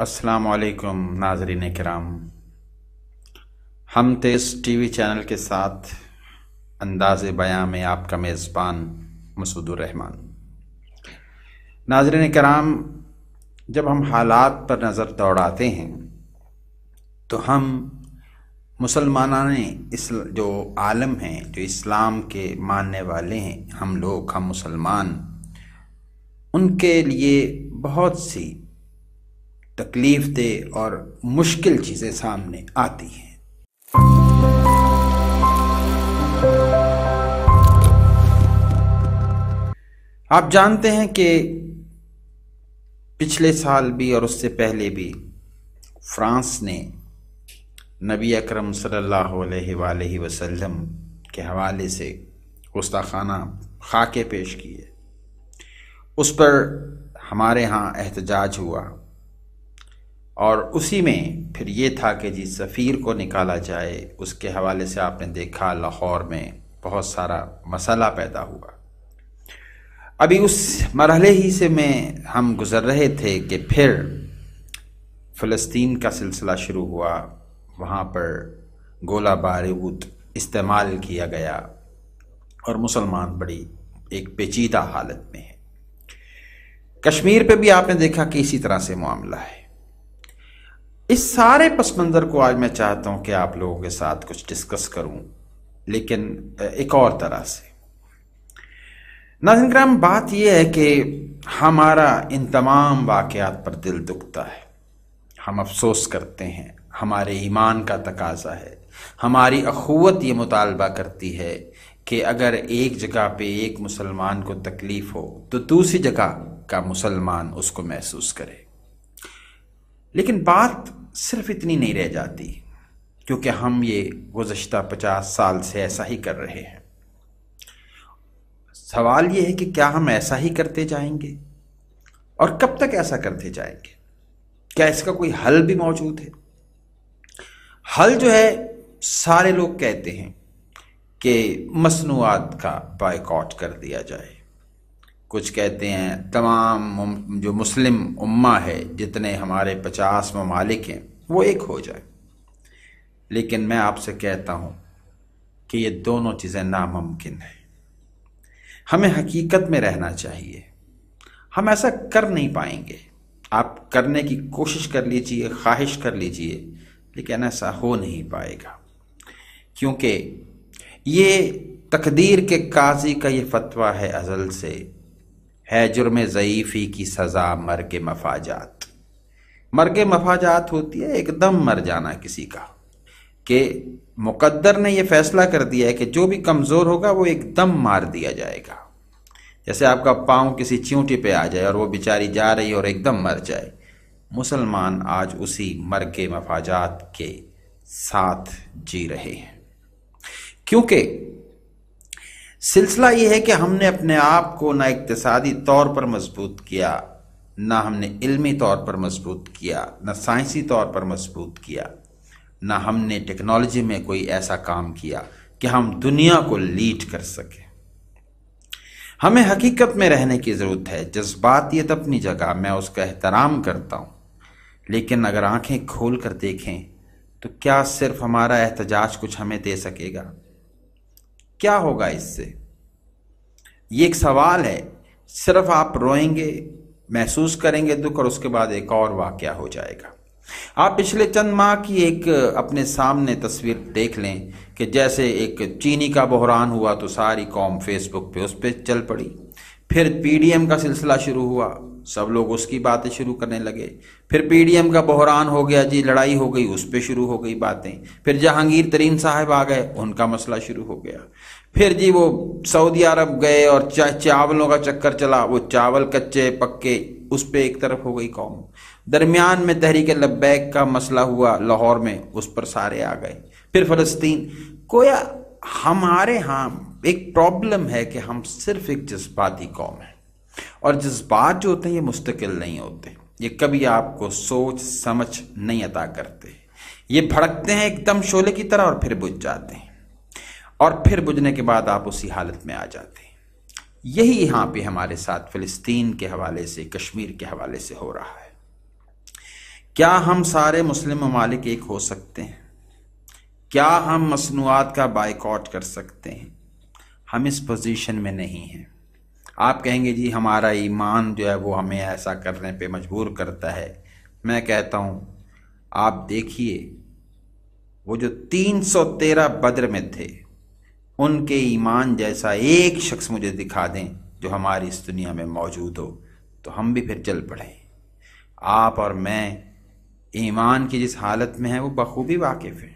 असलकुम नाजरीन कराम हम तेज़ टी वी चैनल के साथ अंदाज बयां में आपका मेज़बान मसूदुररहमान नाजरीन कराम जब हम हालात पर नज़र दौड़ाते हैं तो हम मुसलमान इस जो आलम हैं जो इस्लाम के मानने वाले हैं हम लोग हम मुसलमान उनके लिए बहुत सी तकलीफ दे और मुश्किल चीज़ें सामने आती हैं आप जानते हैं कि पिछले साल भी और उससे पहले भी फ्रांस ने नबी अकरम सल्लल्लाहु अलैहि वसल्लम के हवाले से गुस्ताखाना खाके पेश किए उस पर हमारे यहाँ एहतजाज हुआ और उसी में फिर ये था कि जी सफ़ीर को निकाला जाए उसके हवाले से आपने देखा लाहौर में बहुत सारा मसाला पैदा हुआ अभी उस मरहले ही से में हम गुज़र रहे थे कि फिर फ़लस्तीन का सिलसिला शुरू हुआ वहाँ पर गोला बारूद इस्तेमाल किया गया और मुसलमान बड़ी एक पेचीदा हालत में है कश्मीर पे भी आपने देखा कि इसी तरह से मामला है इस सारे पस मंज़र को आज मैं चाहता हूँ कि आप लोगों के साथ कुछ डिस्कस करूँ लेकिन एक और तरह से नाजिन ग्राम बात यह है कि हमारा इन तमाम वाक़ात पर दिल दुखता है हम अफसोस करते हैं हमारे ईमान का तकाजा है हमारी अखवत ये मुतालबा करती है कि अगर एक जगह पे एक मुसलमान को तकलीफ़ हो तो दूसरी जगह का मुसलमान उसको महसूस करे लेकिन बात सिर्फ इतनी नहीं रह जाती क्योंकि हम ये गुज्त पचास साल से ऐसा ही कर रहे हैं सवाल ये है कि क्या हम ऐसा ही करते जाएंगे और कब तक ऐसा करते जाएंगे क्या इसका कोई हल भी मौजूद है हल जो है सारे लोग कहते हैं कि मसनूआत का बाइकआउट कर दिया जाए कुछ कहते हैं तमाम जो मुस्लिम उम्मा है जितने हमारे पचास ममालिक हैं वो एक हो जाए लेकिन मैं आपसे कहता हूँ कि ये दोनों चीज़ें नामुमकिन हैं हमें हकीकत में रहना चाहिए हम ऐसा कर नहीं पाएंगे आप करने की कोशिश कर लीजिए ख्वाहिश कर लीजिए लेकिन ऐसा हो नहीं पाएगा क्योंकि ये तकदीर के काजी का ये फतवा है अज़ल से है जुर्म ज़यीफ़ी की सज़ा मर के मफाजात मर के मफाजात होती है एकदम मर जाना किसी का कि मुकद्दर ने यह फैसला कर दिया है कि जो भी कमज़ोर होगा वो एकदम मार दिया जाएगा जैसे आपका पाँव किसी चींटी पे आ जाए और वो बेचारी जा रही और एकदम मर जाए मुसलमान आज उसी मर के मफाजात के साथ जी रहे हैं क्योंकि सिलसिला ये है कि हमने अपने आप को ना इकतसादी तौर पर मजबूत किया ना हमने इल्मी तौर पर मजबूत किया ना साइंसी तौर पर मजबूत किया ना हमने टेक्नोलॉजी में कोई ऐसा काम किया कि हम दुनिया को लीड कर सकें हमें हकीकत में रहने की ज़रूरत है जज्बातियत अपनी जगह मैं उसका एहतराम करता हूँ लेकिन अगर आंखें खोल कर देखें तो क्या सिर्फ हमारा एहतजाज कुछ हमें दे सकेगा क्या होगा इससे ये एक सवाल है सिर्फ आप रोएंगे महसूस करेंगे दुख और उसके बाद एक और वाक्य हो जाएगा आप पिछले चंद माह की एक अपने सामने तस्वीर देख लें कि जैसे एक चीनी का बहरान हुआ तो सारी कॉम फेसबुक पे उस पर चल पड़ी फिर पीडीएम का सिलसिला शुरू हुआ सब लोग उसकी बातें शुरू करने लगे फिर पीडीएम का बहरान हो गया जी लड़ाई हो गई उस पर शुरू हो गई बातें फिर जहांगीर तरीन साहब आ गए उनका मसला शुरू हो गया फिर जी वो सऊदी अरब गए और चा, चावलों का चक्कर चला वो चावल कच्चे पक्के उस पर एक तरफ हो गई कौम दरमियान में तहरीक लब्बैक का मसला हुआ लाहौर में उस पर सारे आ गए फिर फलस्तीन कोया हमारे यहाँ एक प्रॉब्लम है कि हम सिर्फ एक जज्बाती कौम है और जज्बात जो होते हैं ये मुस्तकिल नहीं होते ये कभी आपको सोच समझ नहीं अदा करते ये भड़कते हैं एकदम शोले की तरह और फिर बुझ जाते हैं और फिर बुझने के बाद आप उसी हालत में आ जाते हैं यही यहाँ पे हमारे साथ फ़िलिस्तीन के हवाले से कश्मीर के हवाले से हो रहा है क्या हम सारे मुस्लिम ममालिक एक हो सकते हैं क्या हम मसनूआत का बाइकआउट कर सकते हैं हम इस पोजीशन में नहीं हैं आप कहेंगे जी हमारा ईमान जो है वो हमें ऐसा करने पे मजबूर करता है मैं कहता हूँ आप देखिए वो जो 313 बद्र में थे उनके ईमान जैसा एक शख्स मुझे दिखा दें जो हमारी इस दुनिया में मौजूद हो तो हम भी फिर चल पड़े आप और मैं ईमान की जिस हालत में है वो बखूबी वाकिफ़ है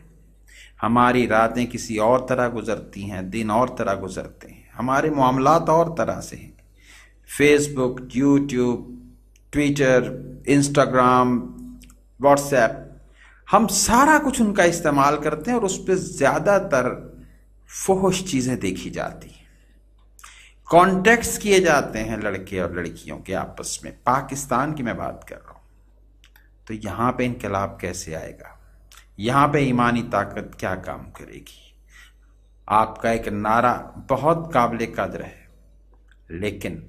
हमारी रातें किसी और तरह गुजरती हैं दिन और तरह गुजरते हैं हमारे मामला और तरह से हैं Facebook YouTube Twitter Instagram WhatsApp हम सारा कुछ उनका इस्तेमाल करते हैं और उस पर ज़्यादातर फोहश चीज़ें देखी जाती हैं कॉन्टेक्ट्स किए जाते हैं लड़के और लड़कियों के आपस में पाकिस्तान की मैं बात कर रहा हूँ तो यहाँ पे इनकलाब कैसे आएगा यहाँ पे ईमानी ताकत क्या काम करेगी आपका एक नारा बहुत काबिल कदर है लेकिन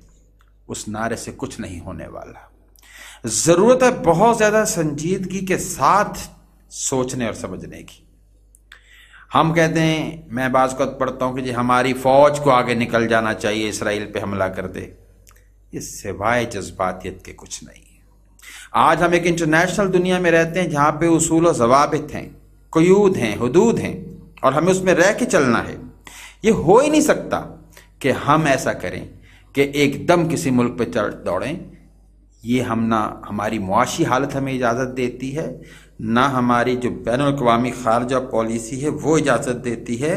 उस नारे से कुछ नहीं होने वाला ज़रूरत है बहुत ज़्यादा संजीदगी के साथ सोचने और समझने की हम कहते हैं मैं बाज को पढ़ता हूं कि जी हमारी फौज को आगे निकल जाना चाहिए इसराइल पे हमला कर दे इस सिवाय जज्बातियत के कुछ नहीं आज हम एक इंटरनेशनल दुनिया में रहते हैं जहां पे उसूल और जवाबित हैं कयूद हैं हदूद हैं और हमें उसमें रह के चलना है ये हो ही नहीं सकता कि हम ऐसा करें कि एकदम किसी मुल्क पर चढ़ दौड़ें ये हम ना हमारी मुआशी हालत हमें इजाज़त देती है ना हमारी जो बैन अवी खारजा पॉलिसी है वो इजाज़त देती है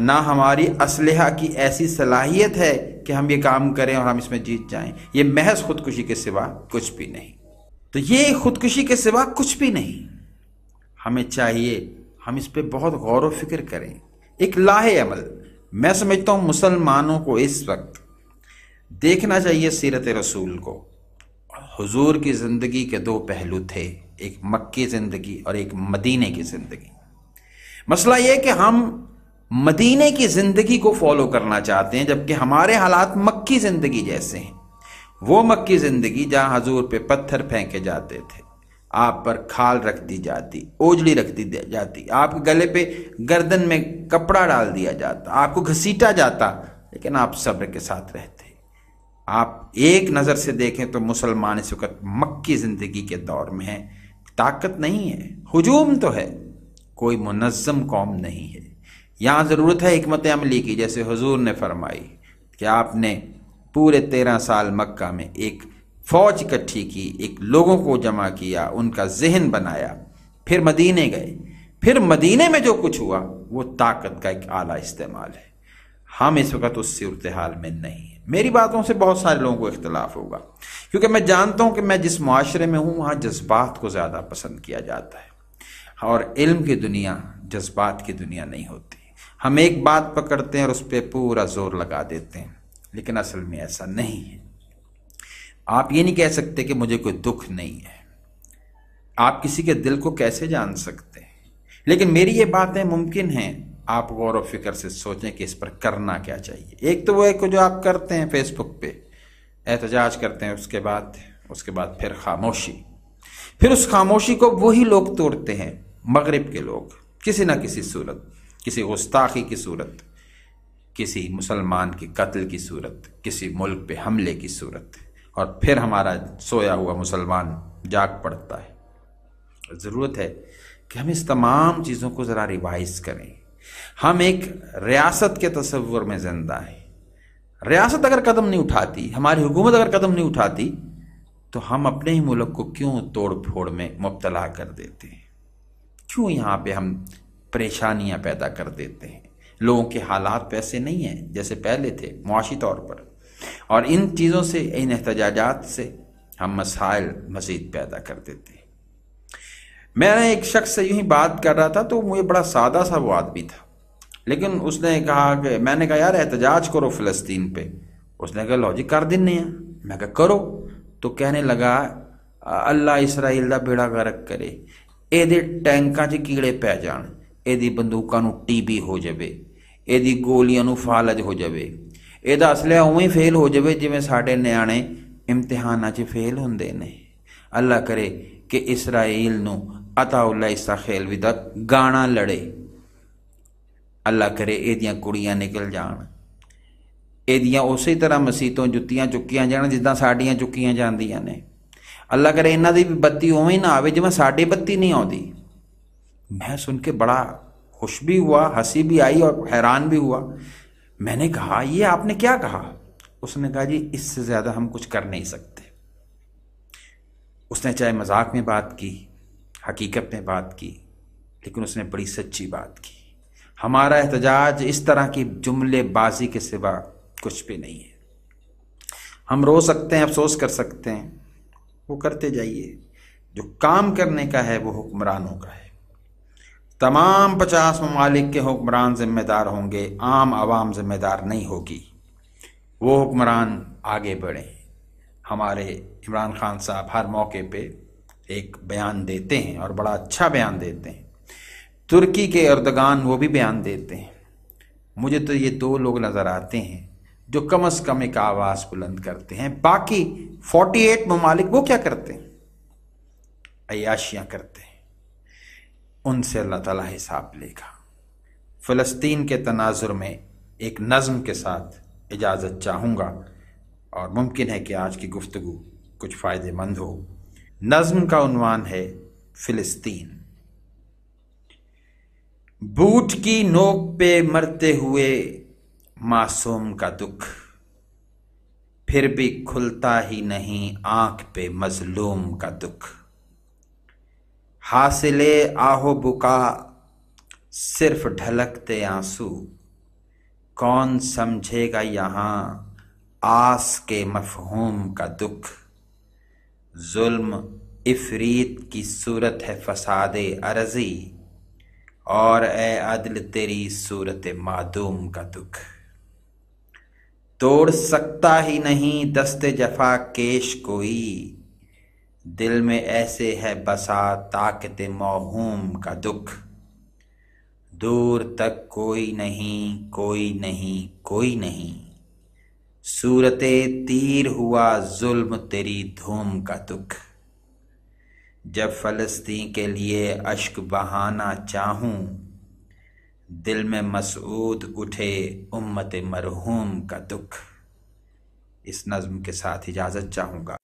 ना हमारी असलहा की ऐसी सलाहियत है कि हम ये काम करें और हम इसमें जीत जाएं ये महज खुदकुशी के सिवा कुछ भी नहीं तो ये खुदकुशी के सिवा कुछ भी नहीं हमें चाहिए हम इस पर बहुत गौर व फिक्र करें एक लाहे अमल मैं समझता हूँ मुसलमानों को इस वक्त देखना चाहिए सीरत रसूल को हुजूर की ज़िंदगी के दो पहलू थे एक मक्की ज़िंदगी और एक मदीने की ज़िंदगी मसला ये कि हम मदीने की ज़िंदगी को फॉलो करना चाहते हैं जबकि हमारे हालात मक्की ज़िंदगी जैसे हैं वो मक्की ज़िंदगी जहाँ हजूर पे पत्थर फेंके जाते थे आप पर खाल रख दी जाती ओजली रख दी जाती आपके गले पे गर्दन में कपड़ा डाल दिया जाता आपको घसीटा जाता लेकिन आप सब्र के साथ रहते आप एक नज़र से देखें तो मुसलमान इस वक्त मक्की ज़िंदगी के दौर में है ताकत नहीं है हजूम तो है कोई मुनज़म कौम नहीं है यहाँ ज़रूरत है हमत अमली की जैसे हजूर ने फरमाई कि आपने पूरे तेरह साल मक्का में एक फ़ौज इकट्ठी की एक लोगों को जमा किया उनका जहन बनाया फिर मदीने गए फिर मदीने में जो कुछ हुआ वो ताकत का एक आला इस्तेमाल है हम इस वक्त उस सूरत हाल में नहीं मेरी बातों से बहुत सारे लोगों को इख्तलाफ होगा क्योंकि मैं जानता हूँ कि मैं जिस माशरे में हूँ वहाँ जज्बात को ज़्यादा पसंद किया जाता है और इल्म की दुनिया जज्बात की दुनिया नहीं होती हम एक बात पकड़ते हैं और उस पर पूरा ज़ोर लगा देते हैं लेकिन असल में ऐसा नहीं है आप ये नहीं कह सकते कि मुझे कोई दुख नहीं है आप किसी के दिल को कैसे जान सकते हैं लेकिन मेरी ये बातें मुमकिन हैं आप गौर व फिक्र से सोचें कि इस पर करना क्या चाहिए एक तो वो एक जो आप करते हैं फेसबुक पे एहतजाज करते हैं उसके बाद उसके बाद फिर खामोशी फिर उस खामोशी को वही लोग तोड़ते हैं मगरब के लोग किसी न किसी सूरत किसी गुस्ताखी की सूरत किसी मुसलमान के कत्ल की सूरत किसी मुल्क पे हमले की सूरत और फिर हमारा सोया हुआ मुसलमान जाग पड़ता है ज़रूरत है कि हम इस तमाम चीज़ों को ज़रा रिवाइज करें हम एक रियासत के तस्वुर में ज़िंदा है रियासत अगर कदम नहीं उठाती हमारी हुकूमत अगर कदम नहीं उठाती तो हम अपने ही मुल्क को क्यों तोड़ फोड़ में मुबतला कर देते हैं क्यों यहाँ पे हम परेशानियाँ पैदा कर देते हैं लोगों के हालात पैसे नहीं हैं जैसे पहले थे मुआशी तौर पर और इन चीज़ों से इन एहतजाजात से हम मसाइल मज़ीद पैदा कर देते हैं मैं एक शख्स से यूं ही बात कर रहा था तो मुझे बड़ा सादा सा वो आदमी था लेकिन उसने कहा कि मैंने कहा यार एहतजाज करो फ़लस्तीन पे उसने कहा लॉजिक कर दिन नहीं है मैं कहा करो तो कहने लगा अल्लाह इसराइल का बेड़ा गर्क करे ए टैंक च कीड़े पै जान बंदूकों टीबी हो जाए यदि गोलियां फालज हो जाए यद असलिया उ फेल हो जाए जिमें साडे न्याणे इम्तिहाना फेल होंगे ने अल्लाह करे कि इसराइल अताउल्ला इसका खेल विदा गाना लड़े अल्लाह करे ਇਹਦੀਆਂ ਕੁੜੀਆਂ निकल जान ਇਹਦੀਆਂ उस तरह मसीह तो ਜੁੱਤੀਆਂ चुकिया ਜਾਣ जिदा ਸਾਡੀਆਂ चुकिया जा अल्लाह करे ਕਰੇ की भी बत्ती ਬੱਤੀ ਉਵੇਂ ਨਾ ਆਵੇ ਜਿਵੇਂ ਸਾਡੇ ਬੱਤੀ ਨਹੀਂ मैं सुन के बड़ा खुश भी हुआ हंसी भी आई और हैरान भी हुआ मैंने कहा ये आपने क्या कहा उसने कहा जी इससे ज़्यादा हम कुछ कर नहीं सकते उसने चाहे मजाक में बात की हकीकत में बात की लेकिन उसने बड़ी सच्ची बात की हमारा एहतजाज इस तरह की जुमलेबाजी के सिवा कुछ भी नहीं है हम रो सकते हैं अफसोस कर सकते हैं वो करते जाइए जो काम करने का है वो हुक्मरानों का है तमाम पचास ममालिक के हुक्मरान ज़िम्मेदार होंगे आम आवाम ज़िम्मेदार नहीं होगी वो हुक्मरान आगे बढ़ें हमारे इमरान खान साहब हर मौके पे एक बयान देते हैं और बड़ा अच्छा बयान देते हैं तुर्की के अर्दगान वो भी बयान देते हैं मुझे तो ये दो लोग नज़र आते हैं जो कम अज़ कम एक आवाज़ बुलंद करते हैं बाकी एट ममालिक वो क्या करते हैं अयाशियाँ करते हैं उनसे अल्लाह ताला हिसाब लेगा फ़लस्तीन के तनाजुर में एक नज़म के साथ इजाज़त चाहूँगा और मुमकिन है कि आज की गुफ्तु कुछ फ़ायदेमंद हो नज्म का उन्वान है फिलिस्तीन बूट की नोक पे मरते हुए मासूम का दुख फिर भी खुलता ही नहीं आंख पे मजलूम का दुख हासिले आहो बुका सिर्फ ढलकते आंसू कौन समझेगा यहाँ आस के मफहूम का दुख जुल्म इफरीत की सूरत है फसाद अर्जी और ए अदल तेरी सूरत मादूम का दुख तोड़ सकता ही नहीं दस्त जफा केश कोई दिल में ऐसे है बसा ताकत मोहूम का दुख दूर तक कोई नहीं कोई नहीं कोई नहीं सूरत तीर हुआ जुल्म तेरी धूम का दुख जब फलस्ती के लिए अश्क बहाना चाहूँ दिल में मसऊद उठे उम्मत मरहूम का दुख इस नज़म के साथ इजाज़त चाहूँगा